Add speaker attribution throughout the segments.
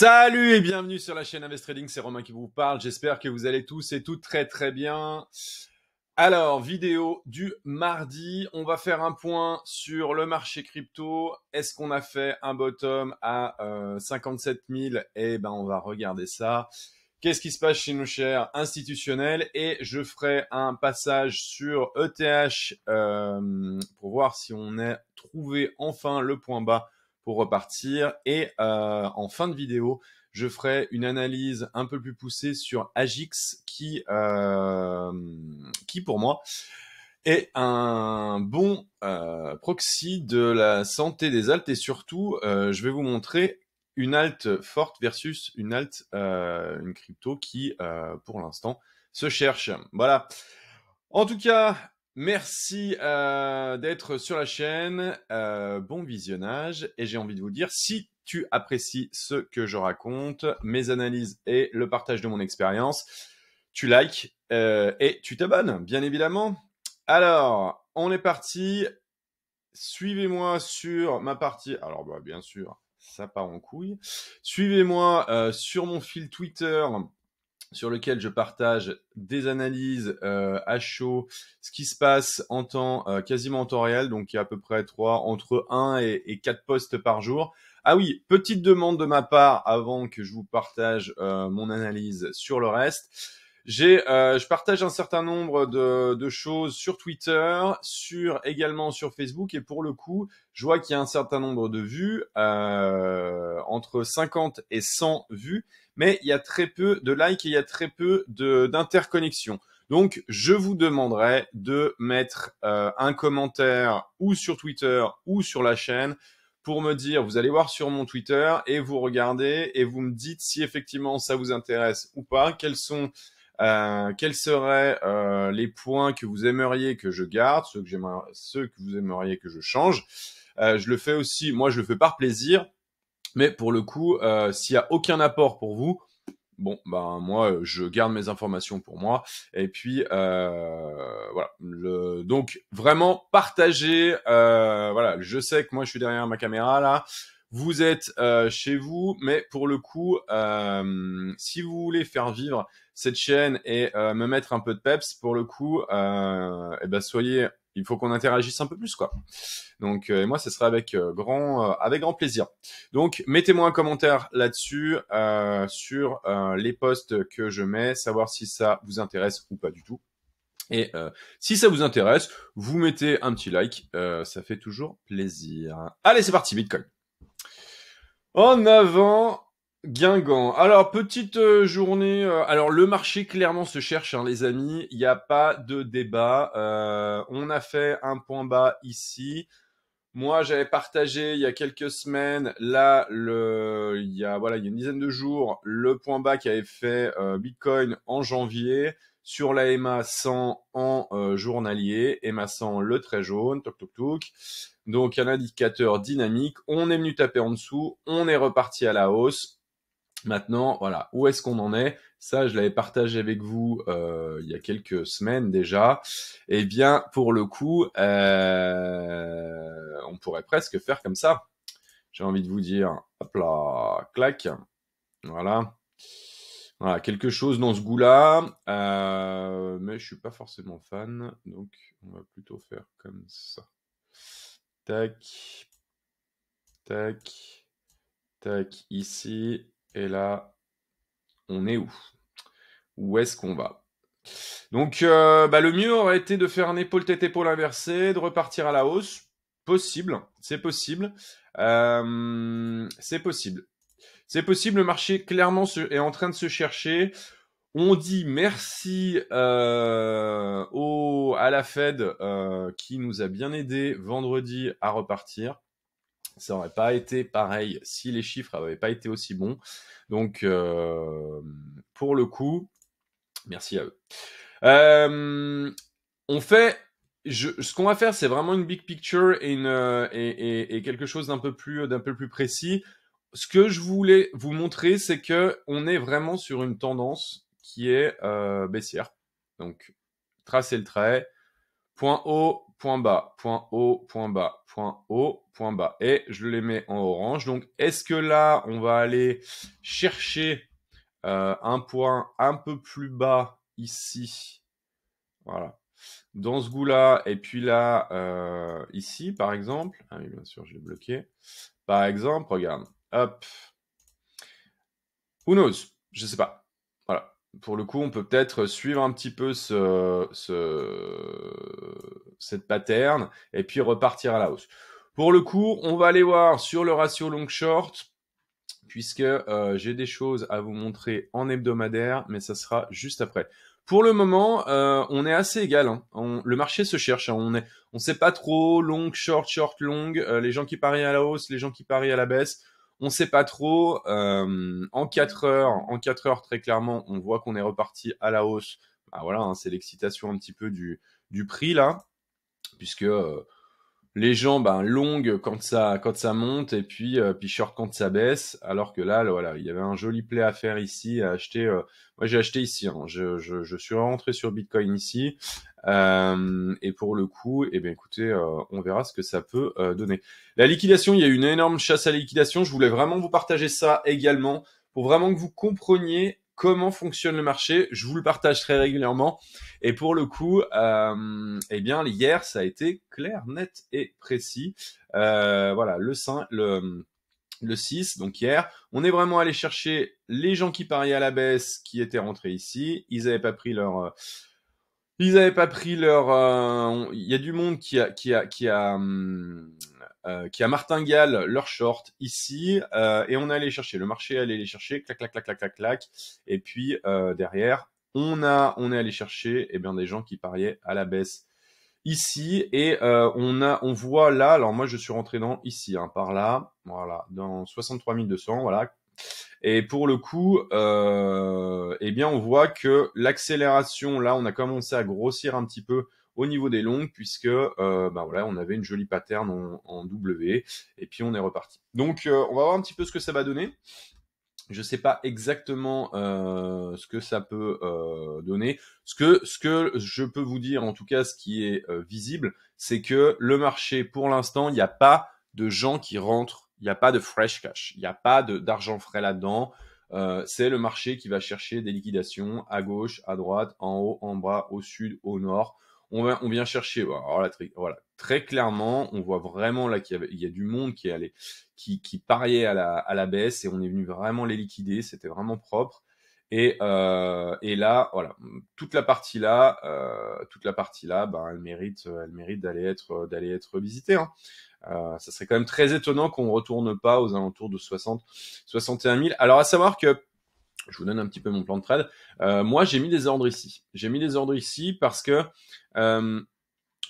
Speaker 1: Salut et bienvenue sur la chaîne Invest Trading, c'est Romain qui vous parle. J'espère que vous allez tous et toutes très très bien. Alors, vidéo du mardi, on va faire un point sur le marché crypto. Est-ce qu'on a fait un bottom à 57 euh, 000 Eh ben, on va regarder ça. Qu'est-ce qui se passe chez nos chers institutionnels Et je ferai un passage sur ETH euh, pour voir si on a trouvé enfin le point bas pour repartir. Et euh, en fin de vidéo, je ferai une analyse un peu plus poussée sur Agix qui, euh, qui pour moi est un bon euh, proxy de la santé des altes et surtout euh, je vais vous montrer une halte forte versus une halte, euh, une crypto qui euh, pour l'instant se cherche. Voilà. En tout cas, Merci euh, d'être sur la chaîne. Euh, bon visionnage. Et j'ai envie de vous dire, si tu apprécies ce que je raconte, mes analyses et le partage de mon expérience, tu likes euh, et tu t'abonnes, bien évidemment. Alors, on est parti. Suivez-moi sur ma partie. Alors, bah, bien sûr, ça part en couille. Suivez-moi sur mon fil Twitter sur lequel je partage des analyses euh, à chaud, ce qui se passe en temps euh, quasiment en temps réel, donc il y a à peu près trois entre 1 et, quatre 4 posts par jour. Ah oui, petite demande de ma part avant que je vous partage euh, mon analyse sur le reste. J'ai, je partage un certain nombre de, de, choses sur Twitter, sur également sur Facebook, et pour le coup, je vois qu'il y a un certain nombre de vues, entre 50 et 100 vues mais il y a très peu de likes et il y a très peu d'interconnexions. Donc, je vous demanderai de mettre euh, un commentaire ou sur Twitter ou sur la chaîne pour me dire, vous allez voir sur mon Twitter et vous regardez et vous me dites si effectivement ça vous intéresse ou pas, quels sont... Euh, quels seraient euh, les points que vous aimeriez que je garde, ceux que, ceux que vous aimeriez que je change. je le fais aussi, moi je le fais par plaisir, mais pour le coup, euh, s'il n'y a aucun apport pour vous, bon, ben moi, euh, je garde mes informations pour moi. Et puis, euh, voilà. donc, vraiment, partagez. voilà, je sais que moi, je suis derrière ma caméra là. Vous êtes chez vous, mais pour le coup, si vous voulez faire vivre cette chaîne et me mettre un peu de peps, pour le coup, eh ben, soyez il faut qu'on interagisse un peu plus quoi. Donc euh, moi ce serait avec euh, grand euh, avec grand plaisir. Donc mettez-moi un commentaire là-dessus sur les posts que je mets, savoir si ça vous intéresse ou pas du tout. Et si ça vous intéresse, vous mettez un petit like, ça fait toujours plaisir. Allez, c'est parti Bitcoin. En avant Guingamp. Alors, petite euh, journée. Euh, alors, le marché clairement se cherche, hein, les amis. Il n'y a pas de débat. Euh, on a fait un point bas ici. Moi, j'avais partagé il y a quelques semaines, là, le, il y a voilà, il y a une dizaine de jours, le point bas qui avait fait Bitcoin en janvier sur la MA 100 en journalier, EMA 100 le très jaune, toc toc toc. Donc un indicateur dynamique. On est venu taper en dessous, on est reparti à la hausse, Maintenant, voilà, où est-ce qu'on en est Ça, je l'avais partagé avec vous euh, il y a quelques semaines déjà. Eh bien, pour le coup, euh, on pourrait presque faire comme ça. J'ai envie de vous dire, hop là, clac, voilà. Voilà, quelque chose dans ce goût-là, euh, mais je suis pas forcément fan, donc on va plutôt faire comme ça. Tac, tac, tac, ici, et là, on est où Où est-ce qu'on va Donc, euh, bah, le mieux aurait été de faire un épaule-tête-épaule inversée, de repartir à la hausse. Possible, c'est possible. Euh, c'est possible. C'est possible, le marché clairement est en train de se chercher. On dit merci euh, à la Fed qui nous a bien aidé vendredi à repartir ça n'aurait pas été pareil si les chiffres n'avaient pas été aussi bons. Donc, euh, pour le coup, merci à eux. Euh, on fait. Je, ce qu'on va faire, c'est vraiment une big picture et, une, euh, et, et quelque chose d'un peu plus d'un peu plus précis. Ce que je voulais vous montrer, c'est que on est vraiment sur une tendance qui est euh, baissière. Donc, tracer le trait. Point haut, point bas, point haut, point bas, point haut, point bas. Et je les mets en orange. Donc, est-ce que là, on va aller chercher euh, un point un peu plus bas ici Voilà. Dans ce goût-là, et puis là, euh, ici, par exemple. Ah oui, bien sûr, je l'ai bloqué. Par exemple, regarde. Hop. Who knows Je sais pas. Voilà pour le coup, on peut peut-être suivre un petit peu ce, ce, cette pattern et puis repartir à la hausse. Pour le coup, on va aller voir sur le ratio long-short puisque euh, j'ai des choses à vous montrer en hebdomadaire, mais ça sera juste après. Pour le moment, euh, on est assez égal. Hein. le marché se cherche. Hein. On ne sait pas trop long, short, short, long. Euh, les gens qui parient à la hausse, les gens qui parient à la baisse. On sait pas trop. Euh, en 4 heures, en quatre heures, très clairement, on voit qu'on est reparti à la hausse. Bah, voilà, hein, c'est l'excitation un petit peu du, du prix là, puisque euh, les gens ben, longues quand ça, quand ça monte et puis, euh, puis short quand ça baisse. Alors que là, voilà, il y avait un joli play à faire ici, à acheter. moi, j'ai acheté ici. Hein. je, je, je, suis rentré sur Bitcoin ici. Euh, et pour le coup, eh bien, écoutez, euh, on verra ce que ça peut euh, donner. La liquidation, il y a eu une énorme chasse à liquidation. Je voulais vraiment vous partager ça également pour vraiment que vous compreniez comment fonctionne le marché. Je vous le partage très régulièrement. Et pour le coup, eh bien, hier, ça a été clair, net et précis. voilà, le 5, le le 6, donc hier. On est vraiment allé chercher les gens qui pariaient à la baisse, qui étaient rentrés ici. Ils n'avaient pas pris leur, ils n'avaient pas pris leur. Euh, il y a du monde qui a qui a qui a hum, euh, qui a martingale leur short ici euh, et on est allé chercher. Le marché allé les chercher, clac clac clac clac clac clac. Et puis derrière, on a on est allé chercher et eh bien des gens qui pariaient à la baisse ici et on a on voit là. Alors moi je suis rentré dans ici hein, par là, voilà dans 63 200, voilà et pour le coup, euh, eh bien, on voit que l'accélération, là, on a commencé à grossir un petit peu au niveau des longues, puisque euh, bah voilà, on avait une jolie pattern en, W, et puis on est reparti. Donc, euh, on va voir un petit peu ce que ça va donner. Je ne sais pas exactement euh, ce que ça peut euh, donner. Ce que, ce que je peux vous dire, en tout cas, ce qui est visible, c'est que le marché, pour l'instant, il n'y a pas de gens qui rentrent il n'y a pas de fresh cash, il n'y a pas d'argent frais là-dedans. Euh, c'est le marché qui va chercher des liquidations à gauche, à droite, en haut, en bas, au sud, au nord. On, va, on vient chercher. Voilà très, voilà, très, clairement, on voit vraiment là qu'il y, a du monde qui, allé, qui, qui pariait à la, à la, baisse et on est venu vraiment les liquider. C'était vraiment propre. Et, euh, et, là, voilà, toute la partie là, euh, toute la partie là, ben, elle mérite, elle mérite d'aller être, d'aller être visitée. Hein. Euh, ça serait quand même très étonnant qu'on retourne pas aux alentours de 60, 61 000. Alors à savoir que je vous donne un petit peu mon plan de trade. Euh, moi, j'ai mis des ordres ici. J'ai mis des ordres ici parce que euh,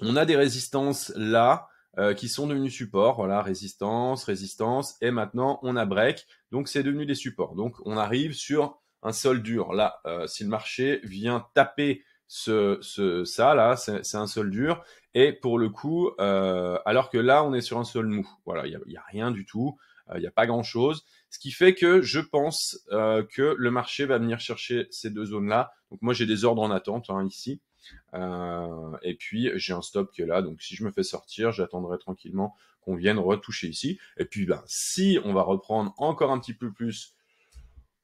Speaker 1: on a des résistances là qui sont devenues supports. Voilà, résistance, résistance, et maintenant on a break. Donc c'est devenu des supports. Donc on arrive sur un sol dur. Là, si le marché vient taper ce ça là, c'est un sol dur. Et pour le coup, euh, alors que là, on est sur un sol mou. Voilà, il n'y a, rien du tout, euh, il n'y a pas grand-chose. Ce qui fait que je pense euh, que le marché va venir chercher ces deux zones-là. Donc moi, j'ai des ordres en attente hein, ici. et puis, j'ai un stop qui est là. Donc si je me fais sortir, j'attendrai tranquillement qu'on vienne retoucher ici. Et puis, ben, si on va reprendre encore un petit peu plus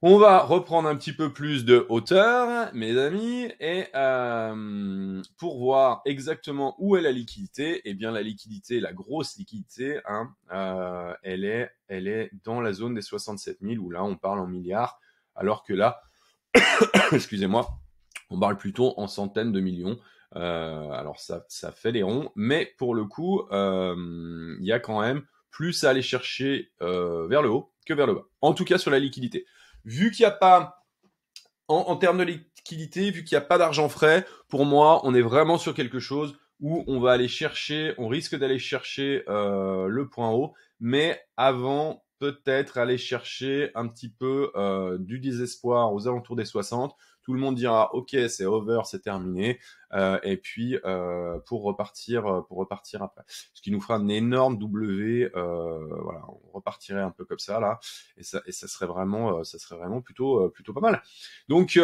Speaker 1: on va reprendre un petit peu plus de hauteur, mes amis, et euh, pour voir exactement où est la liquidité, eh bien la liquidité, la grosse liquidité, hein, euh, elle, est, elle est dans la zone des 67 000, où là on parle en milliards, alors que là, excusez-moi, on parle plutôt en centaines de millions. Euh, alors ça, ça fait les ronds, mais pour le coup, il y a quand même plus à aller chercher vers le haut que vers le bas. En tout cas sur la liquidité vu qu'il n'y a pas en, termes de liquidité, vu qu'il n'y a pas d'argent frais, pour moi, on est vraiment sur quelque chose où on va aller chercher, on risque d'aller chercher euh, le point haut, mais avant peut-être aller chercher un petit peu euh, du désespoir aux alentours des 60 tout le monde dira ok, c'est over, c'est terminé. Euh, et puis euh, pour repartir, euh, pour repartir après, ce qui nous fera un énorme W. voilà, on repartirait un peu comme ça là, et ça, et ça serait vraiment, ça serait vraiment plutôt, plutôt pas mal. Donc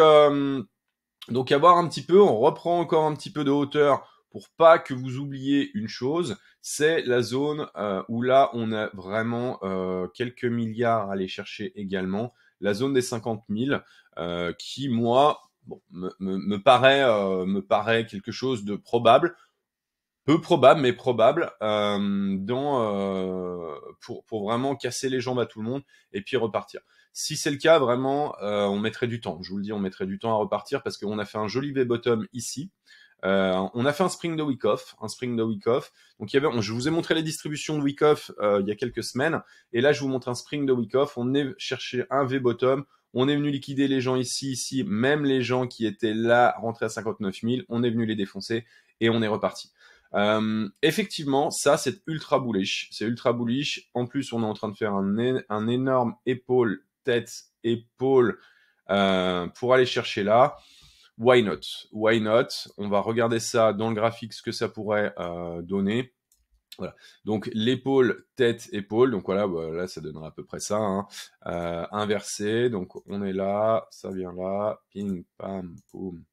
Speaker 1: donc à voir un petit peu, on reprend encore un petit peu de hauteur pour pas que vous oubliez une chose, c'est la zone où là on a vraiment quelques milliards à aller chercher également, la zone des 50 000. Euh, qui, moi, me, me, paraît, euh, me paraît quelque chose de probable peu probable, mais probable, euh, dans, pour, pour vraiment casser les jambes à tout le monde et puis repartir. Si c'est le cas, vraiment, on mettrait du temps. Je vous le dis, on mettrait du temps à repartir parce qu'on a fait un joli V-bottom ici. Euh, on a fait un spring de week off, un spring de week off. Donc il y avait, je vous ai montré la distribution de week off euh, il y a quelques semaines, et là je vous montre un spring de week off. On est cherché un V bottom, on est venu liquider les gens ici, ici, même les gens qui étaient là rentrés à 59 000, on est venu les défoncer et on est reparti. Euh, effectivement, ça c'est ultra bullish, c'est ultra bullish. En plus, on est en train de faire un, un énorme épaule, tête, épaule euh, pour aller chercher là why not Why not On va regarder ça dans le graphique, ce que ça pourrait euh, donner. Voilà. Donc l'épaule, tête, épaule. Donc voilà, bah, ça donnera à peu près ça. Hein. Euh, inversé. Donc on est là, ça vient là. Ping, pam, poum.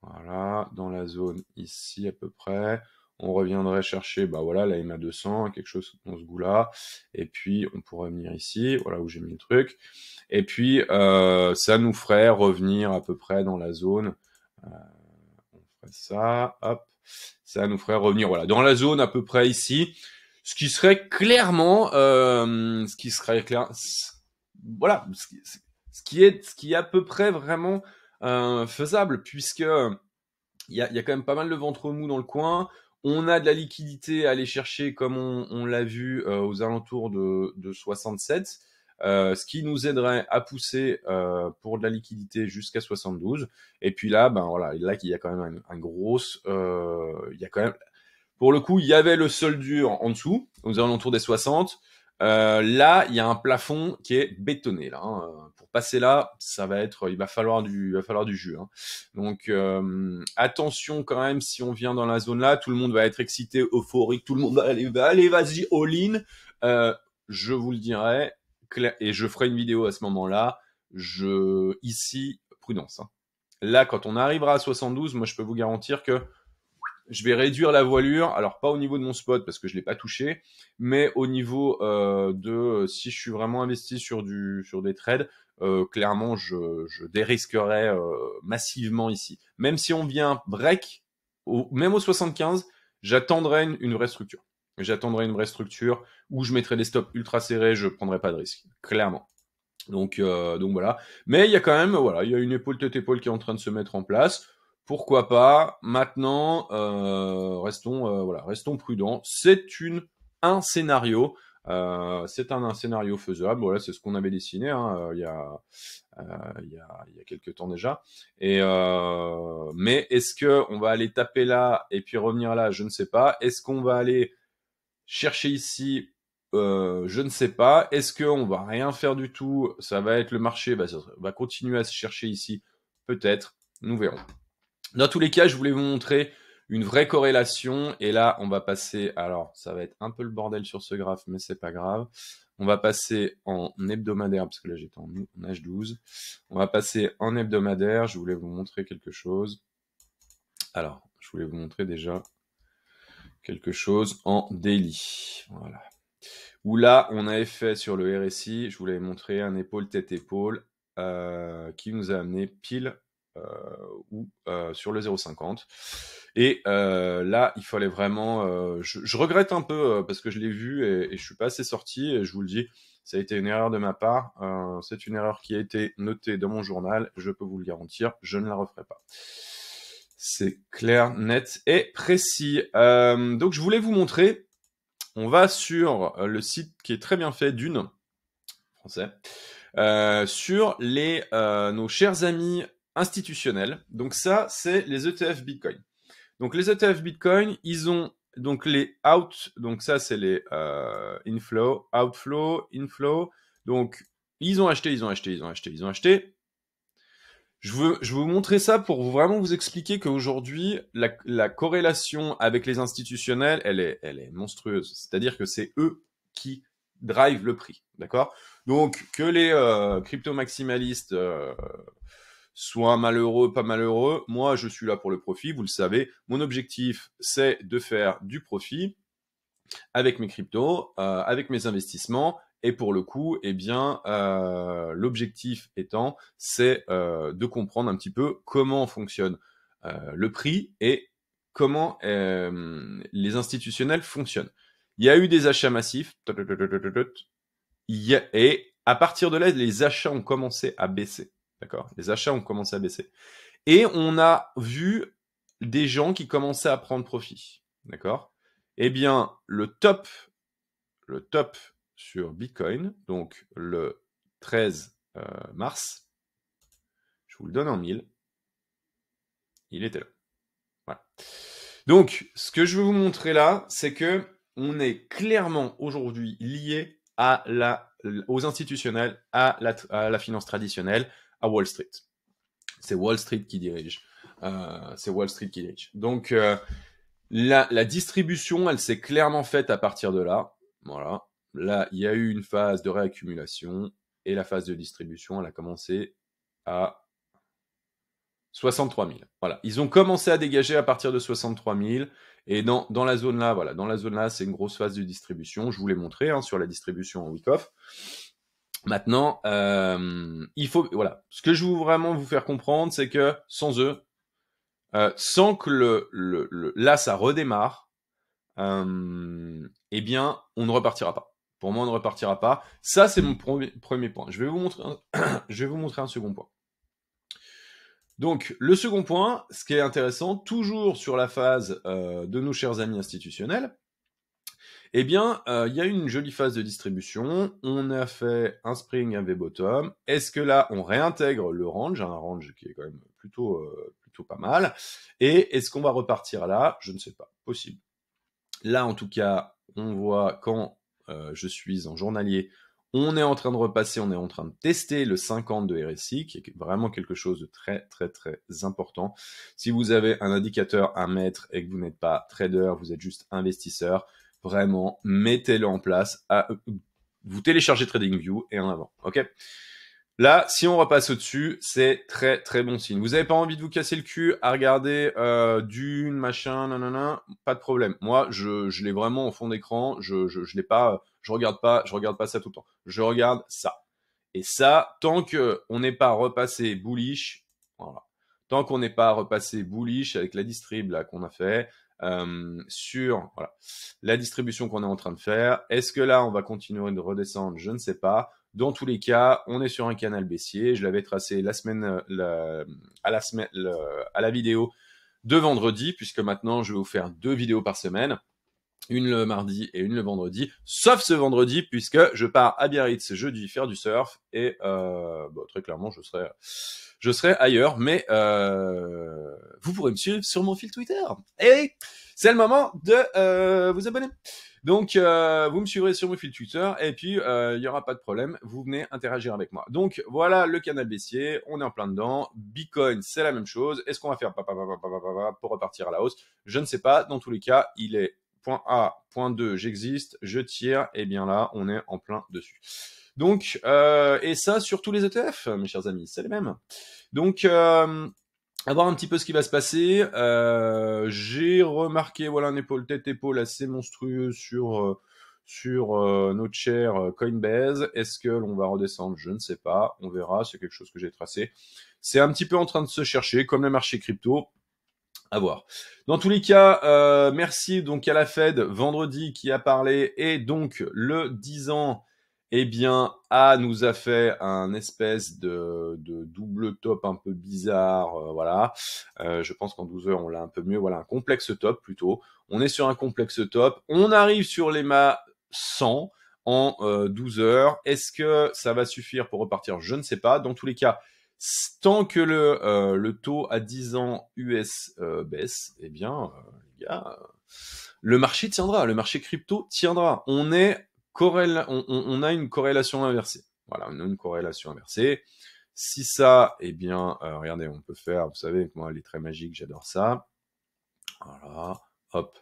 Speaker 1: Voilà, dans la zone ici à peu près on reviendrait chercher bah voilà la MA200 quelque chose dans ce goût là et puis on pourrait venir ici voilà où j'ai mis le truc et puis euh, ça nous ferait revenir à peu près dans la zone euh, on ferait ça hop ça nous ferait revenir voilà dans la zone à peu près ici ce qui serait clairement euh, ce qui serait clair voilà ce qui, est ce qui à peu près vraiment faisable puisque il y a, y a quand même pas mal de ventre mou dans le coin on a de la liquidité à aller chercher, comme on, l'a vu, euh, aux alentours de, 67, euh, ce qui nous aiderait à pousser euh, pour de la liquidité jusqu'à 72. Et puis là, ben voilà, là qu'il y a quand même un, gros, il y a quand même, pour le coup, il y avait le sol dur en dessous, aux alentours des 60. là, il y a un plafond qui est bétonné là. Hein. C'est là, ça va être, il va falloir du, il va falloir du jus. Hein. Donc euh, attention quand même, si on vient dans la zone là, tout le monde va être excité, euphorique, tout le monde va aller, vas-y, all in. Euh, je vous le dirai et je ferai une vidéo à ce moment-là. Je ici prudence. Hein. Là, quand on arrivera à 72, moi je peux vous garantir que je vais réduire la voilure, alors pas au niveau de mon spot parce que je l'ai pas touché, mais au niveau euh, de si je suis vraiment investi sur du sur des trades, euh, clairement, je, je dérisquerais euh, massivement ici. Même si on vient break, même au 75, j'attendrai une, vraie structure. J'attendrai une vraie structure où je mettrai des stops ultra serrés, je prendrai pas de risque, clairement. Donc, euh, donc voilà. Mais il y a quand même, voilà, il y a une épaule tête épaule qui est en train de se mettre en place. Pourquoi pas Maintenant, restons, voilà, restons prudents. C'est une un scénario. Euh, c'est un, scénario faisable. Voilà, c'est ce qu'on avait dessiné hein, euh, euh, il, y a, il, y quelques temps déjà. Et, mais est-ce que on va aller taper là et puis revenir là Je ne sais pas. Est-ce qu'on va aller chercher ici Je ne sais pas. Est-ce qu'on va rien faire du tout Ça va être le marché va continuer à se chercher ici Peut-être. Nous verrons. Dans tous les cas, je voulais vous montrer une vraie corrélation. Et là, on va passer. Alors, ça va être un peu le bordel sur ce graphe, mais c'est pas grave. On va passer en hebdomadaire, parce que là j'étais en, H12. On va passer en hebdomadaire. Je voulais vous montrer quelque chose. Alors, je voulais vous montrer déjà quelque chose en daily. Voilà. Où là, on avait fait sur le RSI, je vous montrer un épaule-tête-épaule euh, qui nous a amené pile euh, ou euh, sur le 0,50. Et euh, là, il fallait vraiment. Je, je, regrette un peu parce que je l'ai vu et, et, je suis pas assez sorti. Et je vous le dis, ça a été une erreur de ma part. Euh, c'est une erreur qui a été notée dans mon journal. Je peux vous le garantir, je ne la referai pas. C'est clair, net et précis. Euh, donc je voulais vous montrer. On va sur le site qui est très bien fait d'une français. Euh, sur les nos chers amis institutionnels. Donc ça, c'est les ETF Bitcoin. Donc les ETF Bitcoin, ils ont donc les out, donc ça c'est les euh, inflow, outflow, inflow. Donc ils ont acheté, ils ont acheté, ils ont acheté, ils ont acheté. Je veux, je vous montrer ça pour vraiment vous expliquer qu'aujourd'hui, la, la corrélation avec les institutionnels, elle est, elle est monstrueuse. C'est-à-dire que c'est eux qui drivent le prix, d'accord Donc que les euh, crypto-maximalistes euh, soit malheureux, pas malheureux. Moi, je suis là pour le profit, vous le savez. Mon objectif, c'est de faire du profit avec mes cryptos, euh, avec mes investissements. Et pour le coup, eh bien, euh, l'objectif étant, c'est euh, de comprendre un petit peu comment fonctionne le prix et comment les institutionnels fonctionnent. Il y a eu des achats massifs. et à partir de là, les achats ont commencé à baisser. D'accord Les achats ont commencé à baisser. Et on a vu des gens qui commençaient à prendre profit. D'accord Eh bien, le top, le top sur Bitcoin, donc le 13 euh, mars, je vous le donne en mille, il était là. Voilà. Donc, ce que je veux vous montrer là, c'est que on est clairement aujourd'hui lié à la, aux institutionnels, à la, à la finance traditionnelle à Wall Street. C'est Wall Street qui dirige. Euh, c'est Wall Street qui dirige. Donc euh, la, distribution, elle s'est clairement faite à partir de là. Voilà. Là, il y a eu une phase de réaccumulation et la phase de distribution, elle a commencé à 63 000. Voilà. Ils ont commencé à dégager à partir de 63 000. Et dans, dans la zone là, voilà, dans la zone là, c'est une grosse phase de distribution. Je vous l'ai montré hein, sur la distribution en week-off. Maintenant, euh, il faut voilà. Ce que je veux vraiment vous faire comprendre, c'est que sans eux, euh, sans que le, le, là ça redémarre, euh, eh bien, on ne repartira pas. Pour moi, on ne repartira pas. Ça, c'est mon premier, point. Je vais vous montrer, je vais vous montrer un second point. Donc, le second point, ce qui est intéressant, toujours sur la phase euh, de nos chers amis institutionnels, eh bien, euh, il y a une jolie phase de distribution. On a fait un spring, un V-bottom. Est-ce que là, on réintègre le range, hein, un range qui est quand même plutôt, euh, plutôt pas mal. Et est-ce qu'on va repartir là Je ne sais pas. Possible. Là, en tout cas, on voit quand euh, je suis en journalier, on est en train de repasser, on est en train de tester le 50 de RSI, qui est vraiment quelque chose de très, très, très important. Si vous avez un indicateur à mettre et que vous n'êtes pas trader, vous êtes juste investisseur, Vraiment, mettez-le en place. À, vous téléchargez TradingView et en avant. OK Là, si on repasse au-dessus, c'est très très bon signe. Vous n'avez pas envie de vous casser le cul à regarder euh, d'une, machin, non, pas de problème. Moi, je, je l'ai vraiment au fond d'écran, je, je, je pas, je regarde pas, je regarde pas ça tout le temps. Je regarde ça. Et ça, tant que on n'est pas repassé bullish, voilà. Tant qu'on n'est pas repassé bullish avec la distrib là qu'on a fait, euh, sur la distribution qu'on est en train de faire. Est-ce que là, on va continuer de redescendre Je ne sais pas. Dans tous les cas, on est sur un canal baissier. Je l'avais tracé la semaine, à, la semaine à la vidéo de vendredi, puisque maintenant, je vais vous faire deux vidéos par semaine une le mardi et une le vendredi, sauf ce vendredi puisque je pars à Biarritz jeudi faire du surf et euh, très clairement je serai je serai ailleurs, mais vous pourrez me suivre sur mon fil Twitter. Et c'est le moment de vous abonner. Donc vous me suivrez sur mon fil Twitter et puis il y aura pas de problème, vous venez interagir avec moi. Donc voilà le canal baissier, on est en plein dedans. Bitcoin c'est la même chose. Est-ce qu'on va faire pour repartir à la hausse Je ne sais pas. Dans tous les cas, il est Point A, point 2, j'existe, je tire, et eh bien là, on est en plein dessus. Donc, euh, et ça sur tous les ETF, mes chers amis, c'est les mêmes. Donc, euh, à voir un petit peu ce qui va se passer. Euh, j'ai remarqué, voilà, un épaule tête épaule assez monstrueux sur euh, sur notre chair Coinbase. Est-ce que l'on va redescendre Je ne sais pas. On verra. C'est quelque chose que j'ai tracé. C'est un petit peu en train de se chercher, comme le marché crypto. À voir. Dans tous les cas, euh, merci donc à la Fed vendredi qui a parlé et donc le 10 ans, eh bien, A nous a fait un espèce de, double top un peu bizarre, euh, voilà. Euh, je pense qu'en 12 heures on l'a un peu mieux, voilà, un complexe top plutôt. On est sur un complexe top. On arrive sur les ma 100 en 12 heures. Est-ce que ça va suffire pour repartir Je ne sais pas. Dans tous les cas, Tant que le, euh, le taux à 10 ans US euh, baisse, eh bien, euh, les gars, le marché tiendra, le marché crypto tiendra. On, est on, on, on, a une corrélation inversée. Voilà, on a une corrélation inversée. Si ça, eh bien, regardez, on peut faire, vous savez, moi, elle est très magique, j'adore ça. Voilà, hop.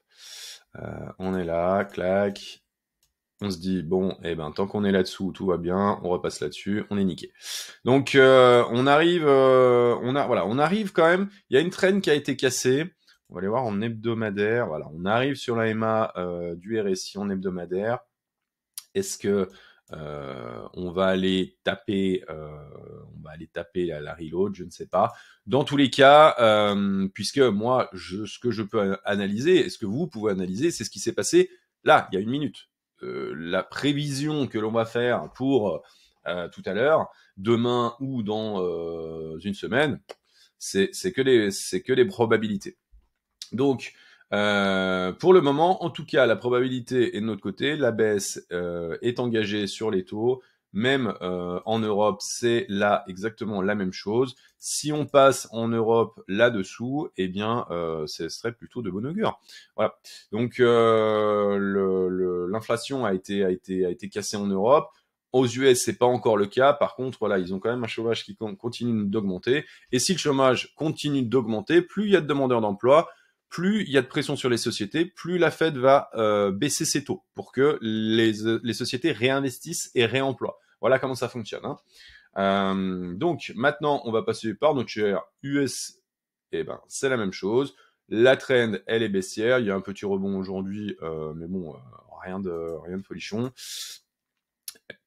Speaker 1: on est là, clac on se dit bon, eh ben tant qu'on est là-dessous, tout va bien, on repasse là-dessus, on est niqué. Donc euh, on arrive, euh, on a voilà, on arrive quand même. Il y a une traîne qui a été cassée. On va aller voir en hebdomadaire. Voilà, on arrive sur la MA euh, du RSI en hebdomadaire. Est-ce que on va aller taper, on va aller taper la, reload, je ne sais pas. Dans tous les cas, puisque moi, je, ce que je peux analyser, est ce que vous pouvez analyser, c'est ce qui s'est passé là, il y a une minute. Euh, la prévision que l'on va faire pour euh, euh, tout à l'heure, demain ou dans une semaine, c'est que les c'est que les probabilités. Donc pour le moment, en tout cas, la probabilité est de notre côté. La baisse est engagée sur les taux même euh, en Europe, c'est là exactement la même chose. Si on passe en Europe là-dessous, eh bien, euh, ce serait plutôt de bon augure. Voilà. Donc, euh, l'inflation a été, a, été, a été cassée en Europe. Aux US, c'est pas encore le cas. Par contre, voilà, ils ont quand même un chômage qui continue d'augmenter. Et si le chômage continue d'augmenter, plus il y a de demandeurs d'emploi, plus il y a de pression sur les sociétés, plus la Fed va baisser ses taux pour que les, les sociétés réinvestissent et réemploient. Voilà comment ça fonctionne. Hein. Euh, donc maintenant, on va passer par notre US. eh ben, c'est la même chose. La trend, elle est baissière. Il y a un petit rebond aujourd'hui, euh, mais bon, euh, rien de rien de folichon.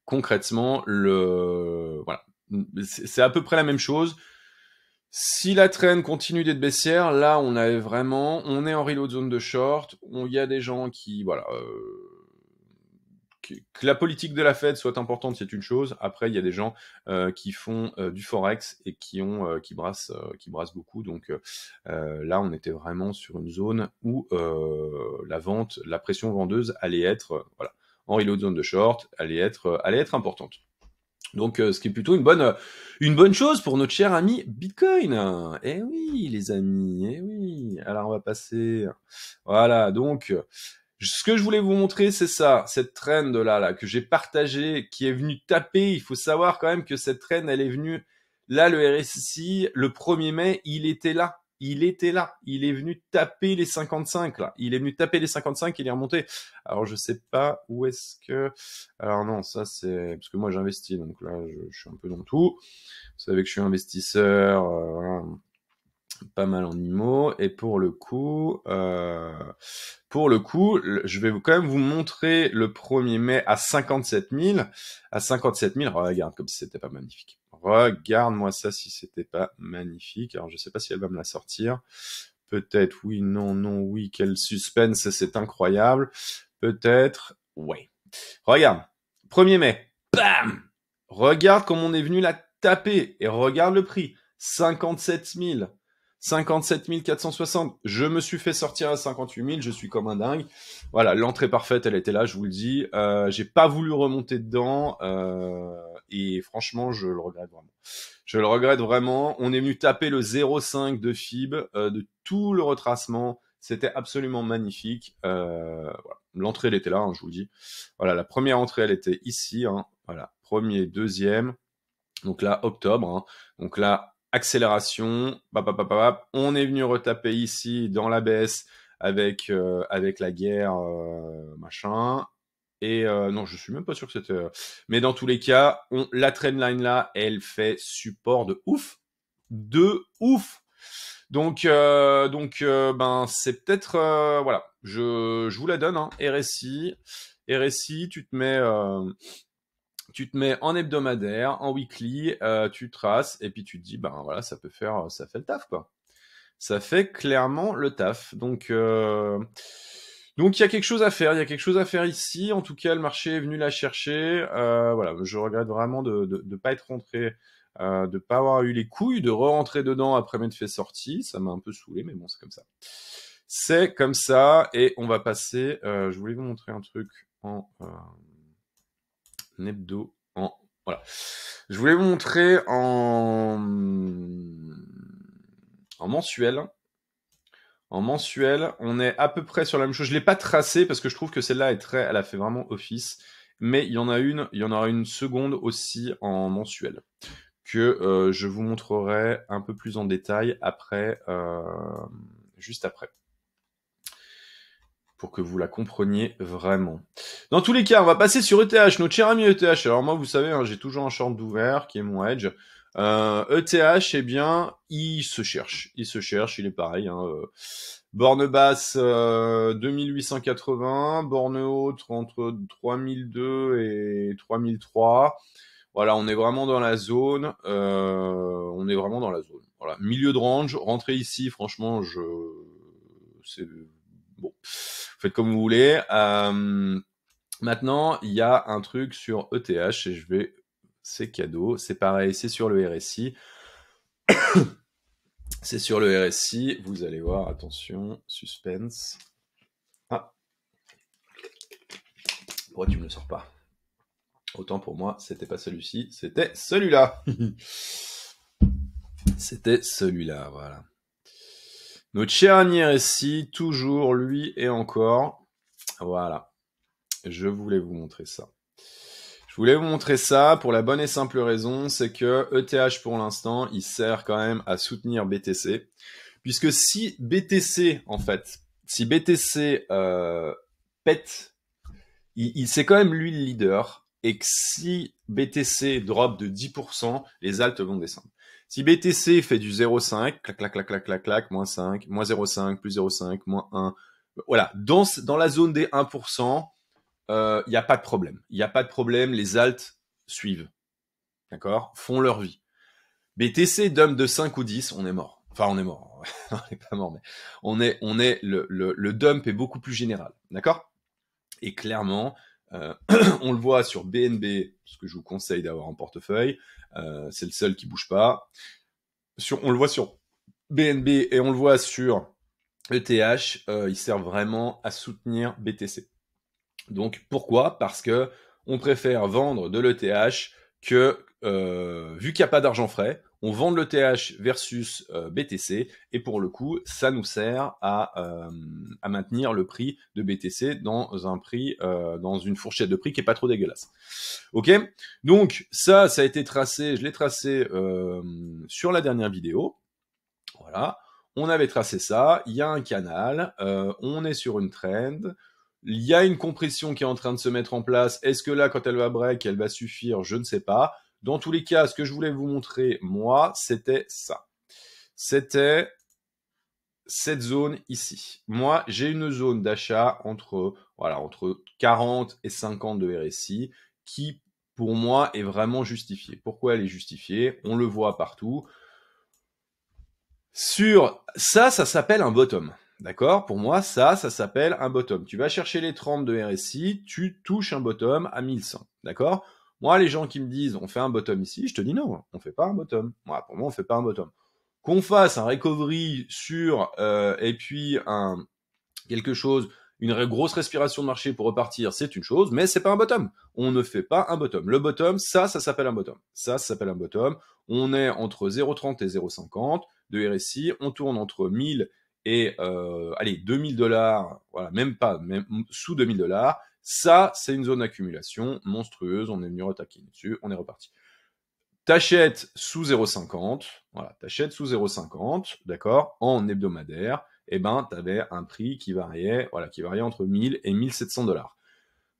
Speaker 1: Concrètement, le voilà, c'est à peu près la même chose. Si la trend continue d'être baissière, là on a vraiment, on est en reload zone de short. Il y a des gens qui voilà que la politique de la Fed soit importante, c'est une chose. Après, il y a des gens euh, qui font euh, du forex et qui ont euh, qui brassent qui brassent beaucoup. Donc là, on était vraiment sur une zone où la vente, la pression vendeuse allait être voilà en reload zone de short, allait être allait être importante. Donc, ce qui est plutôt une bonne, une bonne chose pour notre cher ami Bitcoin. Eh oui, les amis, eh oui. Alors, on va passer. Voilà, donc, ce que je voulais vous montrer, c'est ça, cette trend là, là que j'ai partagé, qui est venue taper. Il faut savoir quand même que cette trend, elle est venue là, le RSI, le 1er mai, il était là. Il était là. Il est venu taper les 55 là. Il est venu taper les 55, il est remonté. Alors je sais pas où est-ce que. Alors non, ça c'est parce que moi j'investis, donc là je, je, suis un peu dans tout. Vous savez que je suis investisseur. Euh, voilà pas mal en IMO. Et pour le coup, euh, pour le coup, je vais quand même vous montrer le 1er mai à 57 000. À 57 000, regarde comme si c'était pas magnifique. Regarde-moi ça si c'était pas magnifique. Alors je sais pas si elle va me la sortir. Peut-être oui, non, non, oui. Quel suspense, c'est incroyable. Peut-être, ouais. Regarde, 1er mai, bam. Regarde comme on est venu la taper et regarde le prix. 57 000. 57 460. Je me suis fait sortir à 58 000. Je suis comme un dingue. Voilà, l'entrée parfaite, elle était là, je vous le dis. Euh, j'ai pas voulu remonter dedans. Euh, et franchement, je le regrette vraiment. Je le regrette vraiment. On est venu taper le 0,5 de FIB euh, de tout le retracement. C'était absolument magnifique. Euh, l'entrée, elle était là, hein, je vous le dis. Voilà, la première entrée, elle était ici. Hein. Voilà, premier, deuxième. Donc là, octobre. Hein. Donc là, accélération, on est venu retaper ici dans la baisse avec, euh, avec la guerre, euh, machin. Et euh, non, je suis même pas sûr que c'était. Mais dans tous les cas, on, la trendline là, elle fait support de ouf, de ouf. Donc, donc, ben, c'est peut-être, voilà, je, je vous la donne, hein, RSI, RSI, tu te mets tu te mets en hebdomadaire, en weekly, euh, tu traces et puis tu te dis, ben voilà, ça peut faire, ça fait le taf quoi. Ça fait clairement le taf. Donc, euh, donc il y a quelque chose à faire, il y a quelque chose à faire ici. En tout cas, le marché est venu la chercher. Euh, voilà, je regrette vraiment de ne pas être rentré, de pas avoir eu les couilles de re-rentrer dedans après m'être fait sortir. Ça m'a un peu saoulé, mais bon, c'est comme ça. C'est comme ça et on va passer. je voulais vous montrer un truc en en voilà. Je voulais vous montrer en en mensuel. En mensuel, on est à peu près sur la même chose. Je l'ai pas tracé parce que je trouve que celle-là est très, elle a fait vraiment office. Mais il y en a une, il y en aura une seconde aussi en mensuel que euh, je vous montrerai un peu plus en détail après, euh, juste après pour que vous la compreniez vraiment. Dans tous les cas, on va passer sur ETH, notre cher ami ETH. Alors moi, vous savez, hein, j'ai toujours un champ d'ouvert qui est mon edge. Euh, ETH, eh bien, il se cherche. Il se cherche, il est pareil. Hein, euh, borne basse 2880, euh, borne haute entre 3002 et 3003. Voilà, on est vraiment dans la zone. Euh, on est vraiment dans la zone. Voilà, milieu de range. Rentrer ici, franchement, je... C'est Bon, faites comme vous voulez. Euh, maintenant, il y a un truc sur ETH et je vais. C'est cadeau. C'est pareil, c'est sur le RSI. C'est sur le RSI. Vous allez voir, attention, suspense. Ah. Pourquoi tu me le sors pas Autant pour moi, c'était pas celui-ci, c'était celui-là. c'était celui-là, voilà. Notre cher ici, toujours lui et encore. Voilà. Je voulais vous montrer ça. Je voulais vous montrer ça pour la bonne et simple raison, c'est que ETH pour l'instant, il sert quand même à soutenir BTC. Puisque si BTC, en fait, si BTC euh, pète, il, il c'est quand même lui le leader et que si BTC drop de 10%, les altes vont descendre. Si BTC fait du 0,5, clac, clac, clac, clac, clac, moins 5, moins 0,5, plus 0,5, moins 1, voilà, dans, dans la zone des 1%, il n'y a pas de problème. Il n'y a pas de problème, les altes suivent. D'accord Font leur vie. BTC dump de 5 ou 10, on est mort. Enfin, on est mort. on n'est pas mort, mais on est, on est, le, le, le dump est beaucoup plus général. D'accord Et clairement, euh, on le voit sur BNB, ce que je vous conseille d'avoir en portefeuille. Euh, c'est le seul qui bouge pas. Sur, on le voit sur BNB et on le voit sur ETH. Euh, il sert vraiment à soutenir BTC. Donc pourquoi Parce que on préfère vendre de l'ETH que euh, vu qu'il n'y a pas d'argent frais, on vend le TH versus euh, BTC, et pour le coup, ça nous sert à, euh, maintenir le prix de BTC dans un prix, euh, dans une fourchette de prix qui est pas trop dégueulasse. Ok Donc ça, ça a été tracé, je l'ai tracé sur la dernière vidéo. Voilà. On avait tracé ça, il y a un canal, on est sur une trend, il y a une compression qui est en train de se mettre en place. Est-ce que là, quand elle va break, elle va suffire Je ne sais pas. Dans tous les cas, ce que je voulais vous montrer, moi, c'était ça. C'était cette zone ici. Moi, j'ai une zone d'achat entre, voilà, entre 40 et 50 de RSI qui, pour moi, est vraiment justifiée. Pourquoi elle est justifiée On le voit partout. Sur ça, ça s'appelle un bottom. D'accord Pour moi, ça, ça s'appelle un bottom. Tu vas chercher les 30 de RSI, tu touches un bottom à 1100. D'accord moi, les gens qui me disent on fait un bottom ici, je te dis non, on fait pas un bottom. Moi, pour moi, on fait pas un bottom. Qu'on fasse un recovery sur euh, et puis un quelque chose, une grosse respiration de marché pour repartir, c'est une chose, mais c'est pas un bottom. On ne fait pas un bottom. Le bottom, ça, ça s'appelle un bottom. Ça, ça s'appelle un bottom. On est entre 0,30 et 0,50 de RSI. On tourne entre 1000 et euh, allez 2000 dollars, voilà, même pas, même sous 2000 dollars ça, c'est une zone d'accumulation monstrueuse. On est venu retaquer dessus. On est reparti. T'achètes sous 0,50. Voilà, t'achètes sous 0,50, d'accord, en hebdomadaire. et eh ben, t'avais un prix qui variait, voilà, qui variait entre 1000 et 1700 dollars.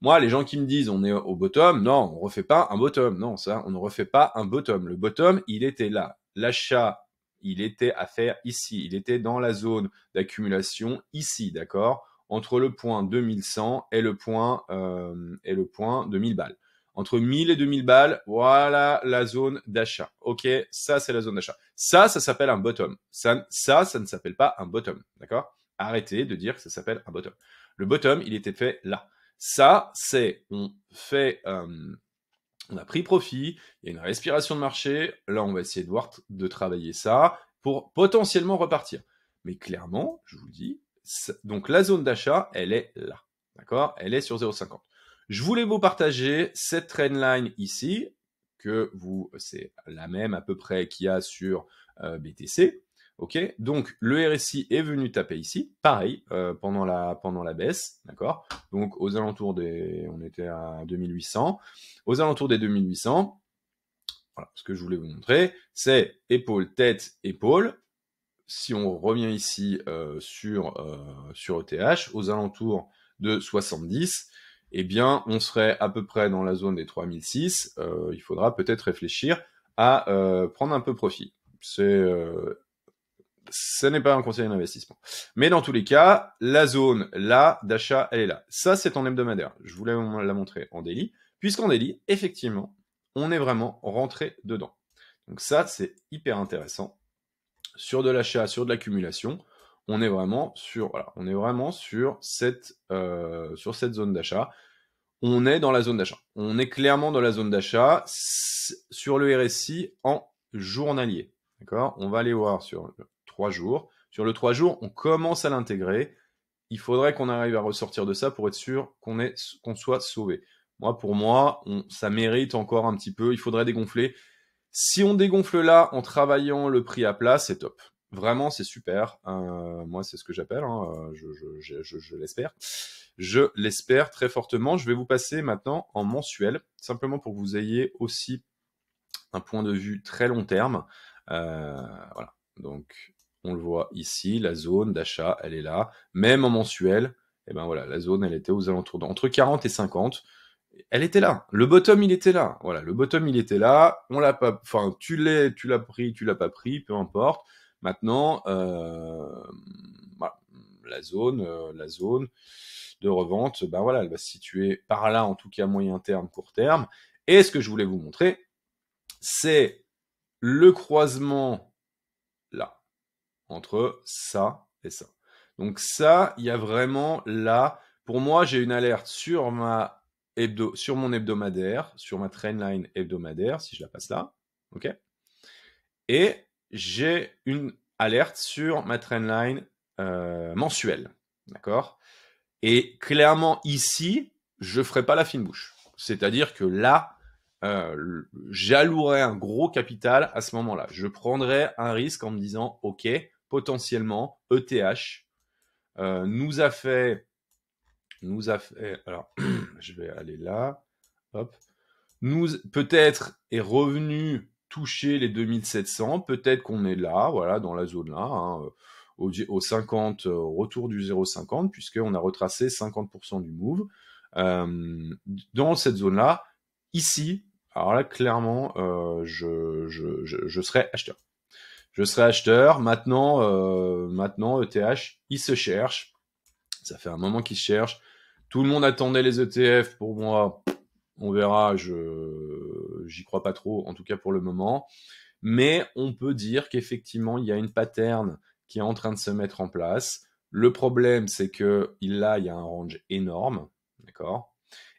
Speaker 1: Moi, les gens qui me disent on est au bottom, non, on refait pas un bottom. Non, ça, on ne refait pas un bottom. Le bottom, il était là. L'achat, il était à faire ici. Il était dans la zone d'accumulation ici, d'accord entre le point 2100 et le point, euh, et le point 2000 balles. Entre 1000 et 2000 balles, voilà la zone d'achat. Ok, ça c'est la zone d'achat. Ça, ça s'appelle un bottom. Ça, ça, ne s'appelle pas un bottom. D'accord Arrêtez de dire que ça s'appelle un bottom. Le bottom, il était fait là. Ça, c'est on fait, euh, on a pris profit, il y a une respiration de marché. Là, on va essayer de de travailler ça pour potentiellement repartir. Mais clairement, je vous le dis, donc la zone d'achat, elle est là. D'accord Elle est sur 0,50. Je voulais vous partager cette trendline ici, que vous, c'est la même à peu près qu'il y a sur euh, BTC. Ok, donc le RSI est venu taper ici, pareil euh, pendant la pendant la baisse, d'accord. Donc aux alentours des, on était à 2800, aux alentours des 2800. Voilà, ce que je voulais vous montrer, c'est épaule tête épaule, si on revient ici euh, sur, euh, sur ETH, aux alentours de 70, eh bien, on serait à peu près dans la zone des 3006. Euh, il faudra peut-être réfléchir à prendre un peu profit. C'est, ce n'est pas un conseil d'investissement. Mais dans tous les cas, la zone là d'achat, elle est là. Ça, c'est en hebdomadaire. Je voulais la montrer en daily, puisqu'en daily, effectivement, on est vraiment rentré dedans. Donc ça, c'est hyper intéressant sur de l'achat, sur de l'accumulation, on est vraiment sur, on est vraiment sur cette, euh, sur cette zone d'achat. On est dans la zone d'achat. On est clairement dans la zone d'achat sur le RSI en journalier. D'accord On va aller voir sur le 3 jours. Sur le 3 jours, on commence à l'intégrer. Il faudrait qu'on arrive à ressortir de ça pour être sûr qu'on soit sauvé. Moi, pour moi, ça mérite encore un petit peu. Il faudrait dégonfler. Si on dégonfle là en travaillant le prix à plat, c'est top. Vraiment, c'est super. Euh, moi, c'est ce que j'appelle. Hein, euh, je, l'espère. Je l'espère très fortement. Je vais vous passer maintenant en mensuel, simplement pour que vous ayez aussi un point de vue très long terme. Euh, voilà. Donc, on le voit ici, la zone d'achat, elle est là. Même en mensuel, et eh ben voilà, la zone, elle était aux alentours d'entre 40 et 50 elle était là. Le bottom, il était là. Voilà, le bottom, il était là. On l'a pas, enfin, tu l'as, tu l'as pris, tu l'as pas pris, peu importe. Maintenant, euh, la zone, euh, la zone de revente, ben voilà, elle va se situer par là, en tout cas moyen terme, court terme. Et ce que je voulais vous montrer, c'est le croisement là entre ça et ça. Donc ça, il y a vraiment là. Pour moi, j'ai une alerte sur ma sur mon hebdomadaire, sur ma trendline hebdomadaire, si je la passe là, ok Et j'ai une alerte sur ma trendline euh, mensuelle, d'accord Et clairement ici, je ne ferai pas la fine bouche. C'est-à-dire que là, euh, j'allouerai un gros capital à ce moment-là. Je prendrai un risque en me disant, ok, potentiellement, ETH euh, nous a fait nous a fait. Eh, alors, je vais aller là. Hop. Nous, peut-être, est revenu toucher les 2700. Peut-être qu'on est là, voilà, dans la zone là. Hein, euh, au, 50, euh, retour du 0,50, puisqu'on a retracé 50% du move. Euh, dans cette zone-là, ici, alors là, clairement, je, je, acheteur. Je serai acheteur. Maintenant, maintenant, ETH, il se cherche. Ça fait un moment qu'il se cherche. Tout le monde attendait les ETF. Pour moi, on verra. Je j'y crois pas trop, en tout cas pour le moment. Mais on peut dire qu'effectivement, il y a une pattern qui est en train de se mettre en place. Le problème, c'est que là, il y a un range énorme, d'accord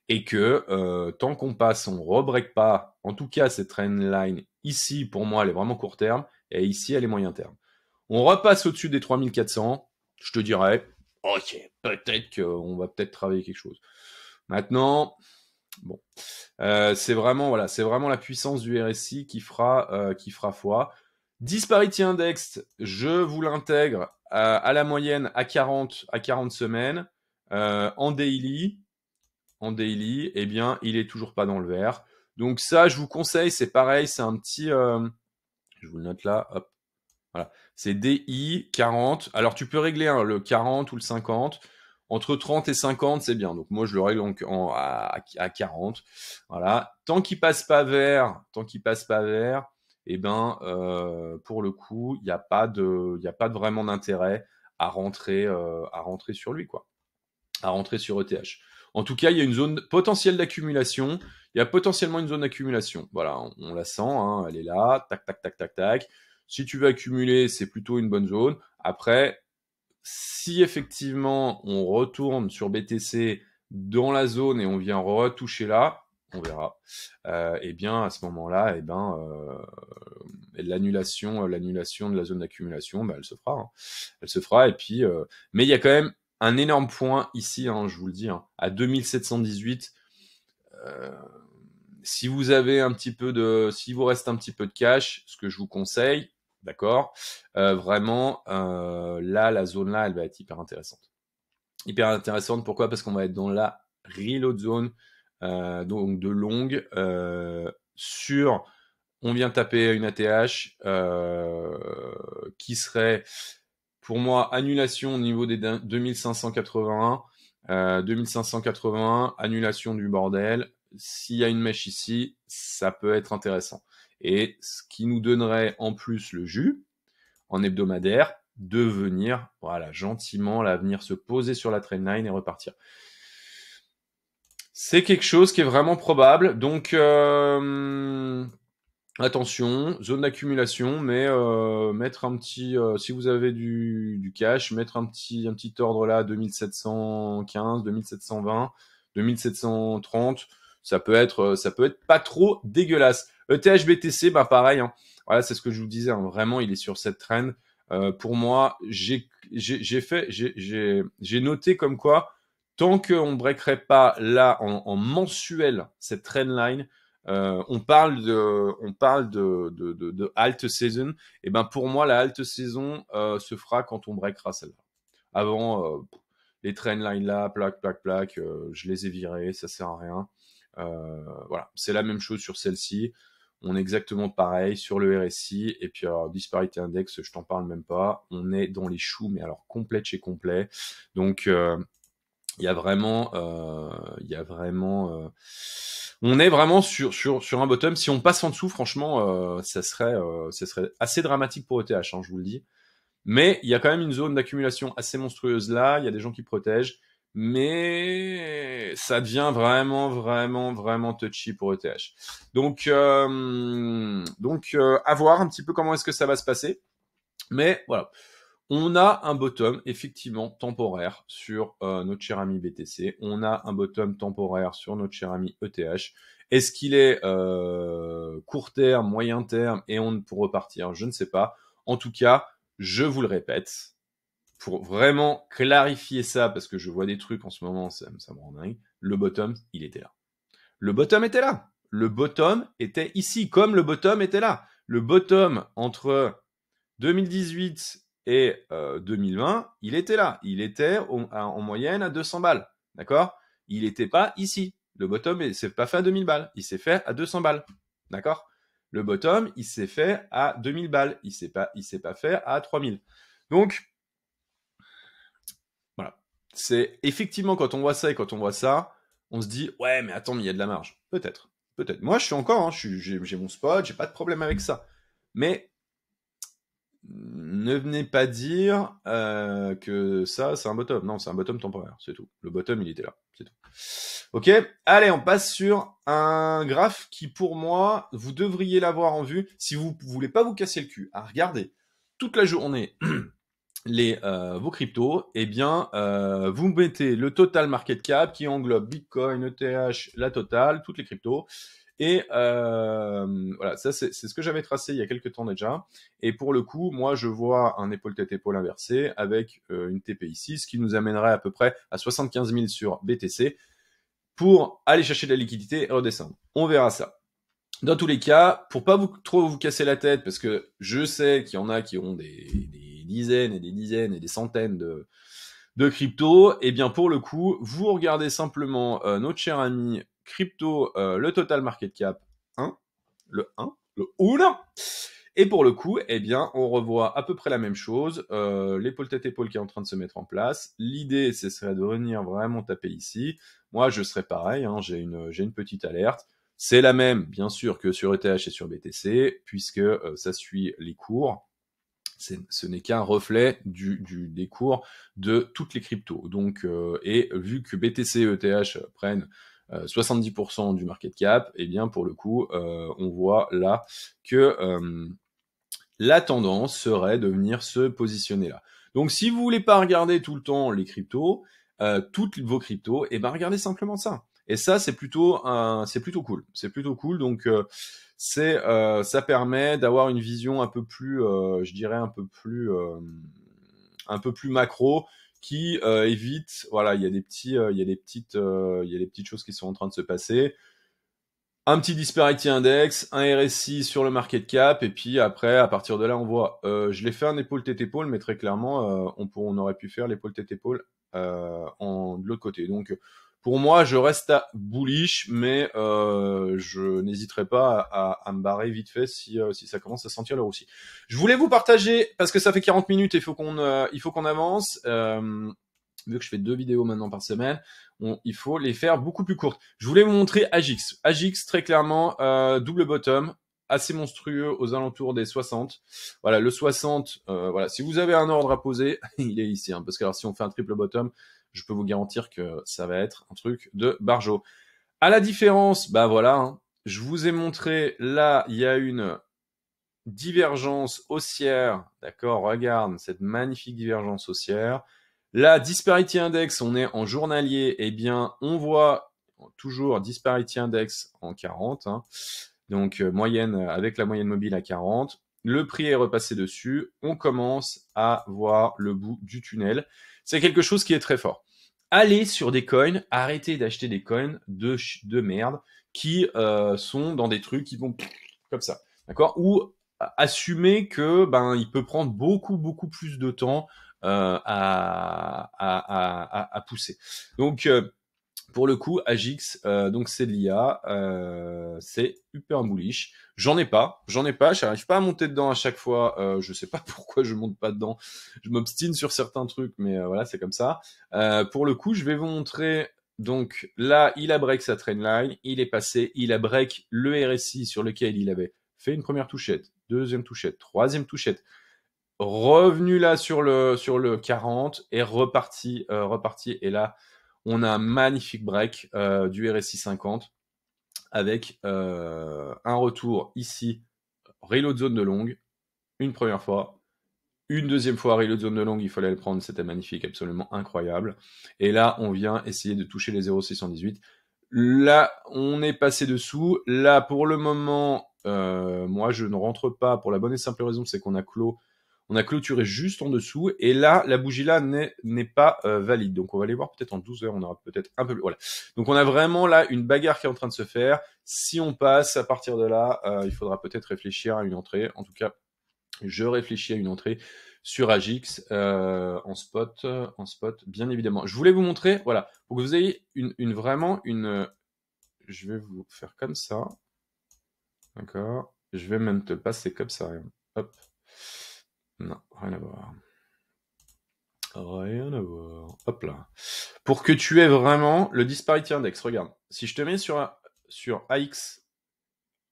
Speaker 1: Et que euh, tant qu'on passe, on ne rebreak pas. En tout cas, cette trendline ici, pour moi, elle est vraiment court terme, et ici, elle est moyen terme. On repasse au-dessus des 3400, je te dirais, ok, peut-être qu'on va peut-être travailler quelque chose. Maintenant, bon, euh, c'est vraiment voilà, c'est vraiment la puissance du RSI qui fera euh, qui fera foi. Disparity index, je vous l'intègre euh, à, la moyenne à 40 à 40 semaines en daily en eh bien, il est toujours pas dans le vert. Donc ça, je vous conseille, c'est pareil, c'est un petit je vous le note là, hop, voilà. C'est DI 40. Alors, tu peux régler le 40 ou le 50. Entre 30 et 50, c'est bien. Donc, moi, je le règle donc en, à, à, 40. Voilà. Tant qu'il passe pas vert, tant qu'il passe pas vert, eh ben, euh, pour le coup, il n'y a pas de, y a pas de vraiment d'intérêt à rentrer, euh, à rentrer sur lui, quoi. À rentrer sur ETH. En tout cas, il y a une zone potentielle d'accumulation. Il y a potentiellement une zone d'accumulation. Voilà, on, la sent, hein. elle est là, tac, tac, tac, tac, tac. Si tu veux accumuler, c'est plutôt une bonne zone. Après, si effectivement on retourne sur BTC dans la zone et on vient retoucher là, on verra. Euh, et eh bien à ce moment-là, eh ben euh, l'annulation, l'annulation de la zone d'accumulation, bah, elle se fera, hein. elle se fera. Et puis, euh, mais il y a quand même un énorme point ici, hein, je vous le dis, hein. à 2718. Euh, si vous avez un petit peu de, si vous reste un petit peu de cash, ce que je vous conseille, D'accord euh, Vraiment, euh, là, la zone-là, elle va être hyper intéressante. Hyper intéressante, pourquoi Parce qu'on va être dans la reload zone, euh, donc de longue, sur, on vient taper une ATH qui serait, pour moi, annulation au niveau des 2581. 2581, annulation du bordel. S'il y a une mèche ici, ça peut être intéressant et ce qui nous donnerait en plus le jus en hebdomadaire de venir, voilà, gentiment, l'avenir venir se poser sur la line et repartir. C'est quelque chose qui est vraiment probable. Donc, euh, attention, zone d'accumulation, mais euh, mettre un petit, euh, si vous avez du, cash, mettre un petit, un petit ordre là, 2715, 2720, 2730, ça peut être, ça peut être pas trop dégueulasse. ETHBTC, bah pareil. Hein. Voilà, c'est ce que je vous disais. Hein. Vraiment, il est sur cette traîne. Euh, pour moi, j'ai fait, j'ai noté comme quoi, tant qu'on ne breakerait pas là en, mensuel cette trendline, euh, on parle de, on parle de, de, de, halt season. Et ben pour moi, la halte saison euh, se fera quand on breakera celle-là. Avant, euh, les line là, plaque, plaque, plaque, je les ai virées, ça sert à rien. voilà, c'est la même chose sur celle-ci. On est exactement pareil sur le RSI. Et puis, disparité index, je t'en parle même pas. On est dans les choux, mais alors complet chez complet. Donc, il euh, y a vraiment, euh, y a vraiment, euh, on est vraiment sur sur sur un bottom. Si on passe en dessous, franchement, ça serait ça serait assez dramatique pour ETH, hein, je vous le dis. Mais il y a quand même une zone d'accumulation assez monstrueuse là. Il y a des gens qui protègent mais ça devient vraiment, vraiment, vraiment touchy pour ETH. Donc, euh, donc euh, à voir un petit peu comment est-ce que ça va se passer. Mais voilà, on a un bottom effectivement temporaire sur euh, notre cher ami BTC. On a un bottom temporaire sur notre cher ami ETH. Est-ce qu'il est, court terme, moyen terme et on pour repartir Je ne sais pas. En tout cas, je vous le répète, pour vraiment clarifier ça, parce que je vois des trucs en ce moment, ça, me rend dingue, le bottom, il était là. Le bottom était là. Le bottom était ici, comme le bottom était là. Le bottom entre 2018 et 2020, euh, il était là. Il était en moyenne à 200 balles. D'accord Il n'était pas ici. Le bottom, il s'est pas fait à 2000 balles. Il s'est fait à 200 balles. D'accord Le bottom, il s'est fait à 2000 balles. Il ne s'est pas, il pas fait à 3000. Donc, c'est effectivement quand on voit ça et quand on voit ça, on se dit ouais mais attends mais il y a de la marge. Peut-être, peut-être. Moi je suis encore, hein, j'ai mon spot, j'ai pas de problème avec ça. Mais ne venez pas dire euh, que ça c'est un bottom. Non c'est un bottom temporaire, c'est tout. Le bottom il était là, c'est tout. Ok, allez on passe sur un graphe qui pour moi vous devriez l'avoir en vue si vous voulez pas vous casser le cul à regarder toute la journée. les, euh, vos cryptos, eh bien, euh, vous mettez le total market cap qui englobe Bitcoin, ETH, la totale, toutes les cryptos. Et euh, voilà, ça c'est ce que j'avais tracé il y a quelques temps déjà. Et pour le coup, moi je vois un épaule tête épaule inversé avec une TPI ce qui nous amènerait à peu près à 75 000 sur BTC pour aller chercher de la liquidité et redescendre. On verra ça. Dans tous les cas, pour pas vous trop vous casser la tête, parce que je sais qu'il y en a qui ont des dizaines et des dizaines et des centaines de, de crypto, et eh bien pour le coup, vous regardez simplement euh, notre cher ami crypto, euh, le total market cap 1, le 1, le 1. Et pour le coup, et eh bien, on revoit à peu près la même chose, l'épaule euh, tête épaule qui est en train de se mettre en place. L'idée, ce serait de revenir vraiment taper ici. Moi, je serais pareil, hein, j'ai une, une petite alerte. C'est la même, bien sûr, que sur ETH et sur BTC, puisque ça suit les cours ce n'est qu'un reflet du, du, des cours de toutes les cryptos. Donc, euh, et vu que BTC et ETH prennent 70% euh, du market cap, et eh bien pour le coup, euh, on voit là que la tendance serait de venir se positionner là. Donc si vous voulez pas regarder tout le temps les cryptos, euh, toutes vos cryptos, et eh ben regardez simplement ça. Et ça c'est plutôt un, c'est plutôt cool, c'est plutôt cool. Donc c'est euh, ça permet d'avoir une vision un peu plus, euh, je dirais un peu plus, euh, un peu plus macro qui évite, voilà, il y a des petits, il y a des petites, il y a des petites choses qui sont en train de se passer. Un petit disparity index, un RSI sur le market cap, et puis après, à partir de là, on voit. je l'ai fait un épaule tête épaule, mais très clairement, on, on aurait pu faire l'épaule tête épaule en de l'autre côté. Donc pour moi, je reste à bullish, mais euh, je n'hésiterai pas à, me barrer vite fait si, euh, si ça commence à sentir le roussi. Je voulais vous partager, parce que ça fait 40 minutes et faut qu'on, euh, il faut qu'on avance, vu que je fais deux vidéos maintenant par semaine, il faut les faire beaucoup plus courtes. Je voulais vous montrer Agix. Agix, très clairement, double bottom, assez monstrueux aux alentours des 60. Voilà, le 60, voilà, si vous avez un ordre à poser, il est ici, hein, parce que alors si on fait un triple bottom, je peux vous garantir que ça va être un truc de barjo. À la différence, bah voilà, hein, je vous ai montré, là, il y a une divergence haussière, d'accord, regarde cette magnifique divergence haussière. Là, Disparity Index, on est en journalier, eh bien, on voit toujours Disparity Index en 40, hein, donc euh, moyenne euh, avec la moyenne mobile à 40. Le prix est repassé dessus, on commence à voir le bout du tunnel. C'est quelque chose qui est très fort. Allez sur des coins, arrêtez d'acheter des coins de, de merde qui euh, sont dans des trucs qui vont comme ça. D'accord Ou assumer que ben il peut prendre beaucoup beaucoup plus de temps euh, à, à, pousser. Donc euh, pour le coup, Agix, euh, donc c'est de l'IA, euh, c'est hyper bullish. J'en ai pas, j'en ai pas, j'arrive pas à monter dedans à chaque fois. Je euh, je sais pas pourquoi je monte pas dedans. Je m'obstine sur certains trucs, mais voilà, c'est comme ça. pour le coup, je vais vous montrer. Donc là, il a break sa line. il est passé, il a break le RSI sur lequel il avait fait une première touchette, deuxième touchette, troisième touchette revenu là sur le sur le 40 et reparti reparti et là on a un magnifique break euh, du RSI 50 avec euh, un retour ici, reload zone de longue, une première fois, une deuxième fois reload zone de longue, il fallait le prendre, c'était magnifique, absolument incroyable. Et là, on vient essayer de toucher les 0,618. Là, on est passé dessous. Là, pour le moment, euh, moi, je ne rentre pas pour la bonne et simple raison, c'est qu'on a clos on a clôturé juste en dessous. Et là, la bougie là n'est pas euh, valide. Donc on va aller voir peut-être en 12 heures. On aura peut-être un peu plus. Voilà. Donc on a vraiment là une bagarre qui est en train de se faire. Si on passe à partir de là, euh, il faudra peut-être réfléchir à une entrée. En tout cas, je réfléchis à une entrée sur Agix euh, en spot, en spot, bien évidemment. Je voulais vous montrer, voilà, pour que vous ayez une, une vraiment une. Je vais vous faire comme ça, d'accord. Je vais même te passer comme ça. Hop. Non, rien à voir. Rien à voir. Hop là. Pour que tu aies vraiment le disparity index, regarde. Si je te mets sur, sur AX,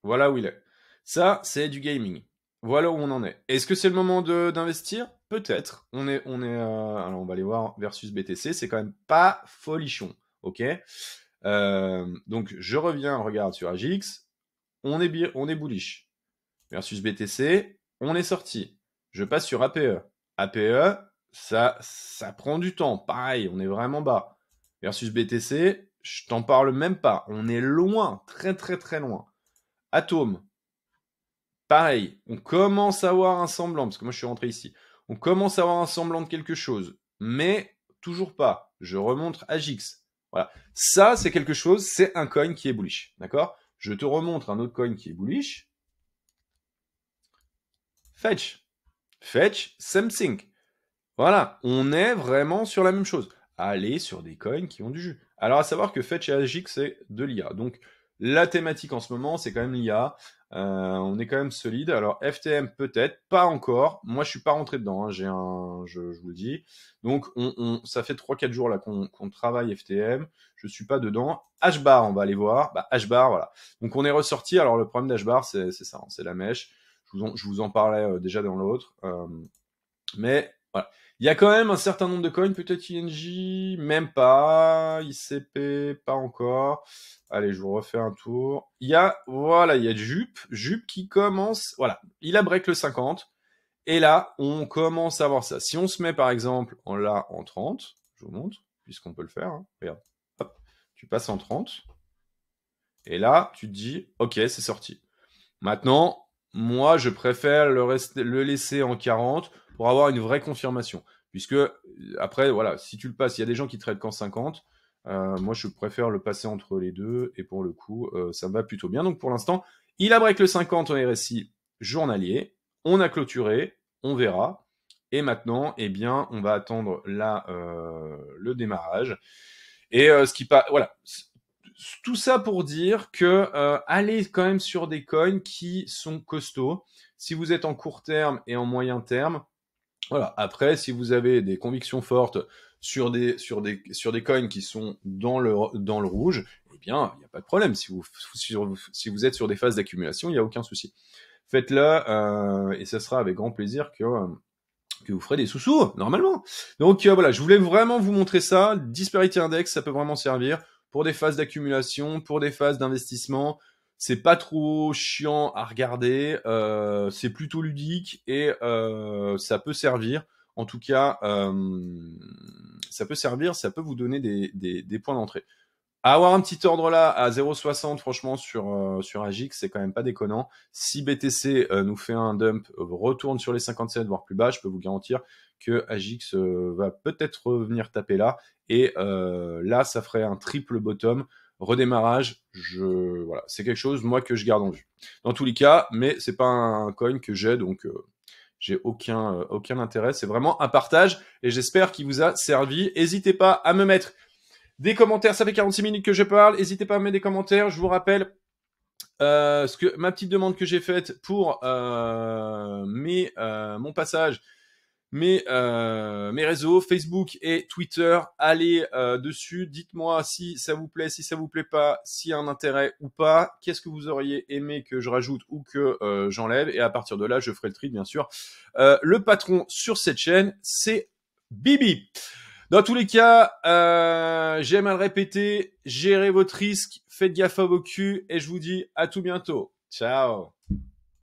Speaker 1: voilà où il est. Ça, c'est du gaming. Voilà où on en est. Est-ce que c'est le moment d'investir Peut-être. On est, on est, euh, alors on va aller voir versus BTC. C'est quand même pas folichon, ok euh, Donc je reviens, regarde sur AGX. On est, on est bullish versus BTC. On est sorti. Je passe sur APE. APE, ça, ça prend du temps. Pareil, on est vraiment bas. Versus BTC, je t'en parle même pas. On est loin, très très très loin. Atome, pareil, on commence à avoir un semblant, parce que moi je suis rentré ici, on commence à avoir un semblant de quelque chose, mais toujours pas. Je remonte à Voilà. Ça, c'est quelque chose, c'est un coin qui est bullish. D'accord Je te remontre un autre coin qui est bullish. Fetch. Fetch, same Voilà, on est vraiment sur la même chose. Allez sur des coins qui ont du jus. Alors à savoir que Fetch et Agic, c'est de l'IA. Donc la thématique en ce moment, c'est quand même l'IA. Euh, on est quand même solide. Alors FTM peut-être, pas encore. Moi, je suis pas rentré dedans. Hein. J'ai un, je, je, vous le dis. Donc, on, ça fait 3-4 jours qu'on travaille FTM. Je suis pas dedans. H bar, on va aller voir. Bah, H bar, voilà. Donc, on est ressorti. Alors, le problème d'H bar, c'est ça, hein. c'est la mèche. Je vous en, parlais euh, déjà dans l'autre. Euh, mais voilà. Il y a quand même un certain nombre de coins, peut-être INJ, même pas, ICP, pas encore. Allez, je vous refais un tour. Il y a, voilà, il y a Jupe, Jupe qui commence, voilà, il a break le 50. Et là, on commence à voir ça. Si on se met par exemple en là en 30, je vous montre, puisqu'on peut le faire, hein. regarde, hop, tu passes en 30. Et là, tu te dis, ok, c'est sorti. Maintenant, moi, je préfère le, laisser en 40 pour avoir une vraie confirmation. Puisque, euh, après, voilà, si tu le passes, il y a des gens qui traitent qu'en 50. Euh, moi, je préfère le passer entre les deux. Et pour le coup, euh, ça va plutôt bien. Donc, pour l'instant, il a break le 50 en RSI journalier. On a clôturé. On verra. Et maintenant, eh bien, on va attendre le démarrage. Et ce qui passe, voilà, tout ça pour dire que euh, allez quand même sur des coins qui sont costauds. Si vous êtes en court terme et en moyen terme, voilà. Après, si vous avez des convictions fortes sur des sur des sur des coins qui sont dans le dans le rouge, eh bien, il n'y a pas de problème. Si vous si vous êtes sur des phases d'accumulation, il n'y a aucun souci. Faites-le euh, et ce sera avec grand plaisir que euh, que vous ferez des sous-sous normalement. Donc euh, voilà, je voulais vraiment vous montrer ça. Disparity Index, ça peut vraiment servir pour des phases d'accumulation, pour des phases d'investissement. C'est pas trop chiant à regarder, euh, c'est plutôt ludique et euh, ça peut servir. En tout cas, euh, ça peut servir, ça peut vous donner des points d'entrée avoir un petit ordre là à 0,60 franchement sur euh, sur Agix, c'est quand même pas déconnant. Si BTC euh, nous fait un dump, retourne sur les 57 voire plus bas, je peux vous garantir que Agix euh, va peut-être revenir taper là et euh, là ça ferait un triple bottom redémarrage, je voilà, c'est quelque chose moi que je garde en vue. Dans tous les cas, mais c'est pas un coin que j'ai donc j'ai aucun, aucun intérêt. C'est vraiment un partage et j'espère qu'il vous a servi. N'hésitez pas à me mettre des commentaires, ça fait 46 minutes que je parle. N'hésitez pas à mettre des commentaires. Je vous rappelle euh, ce que ma petite demande que j'ai faite pour euh, euh mon passage, mes, euh, mes réseaux Facebook et Twitter. Allez dessus, dites-moi si ça vous plaît, si ça vous plaît pas, s'il y a un intérêt ou pas. Qu'est-ce que vous auriez aimé que je rajoute ou que j'enlève Et à partir de là, je ferai le tri, bien sûr. le patron sur cette chaîne, c'est Bibi. Dans tous les cas, euh, j'aime à le répéter, gérez votre risque, faites gaffe à vos culs et je vous dis à tout bientôt. Ciao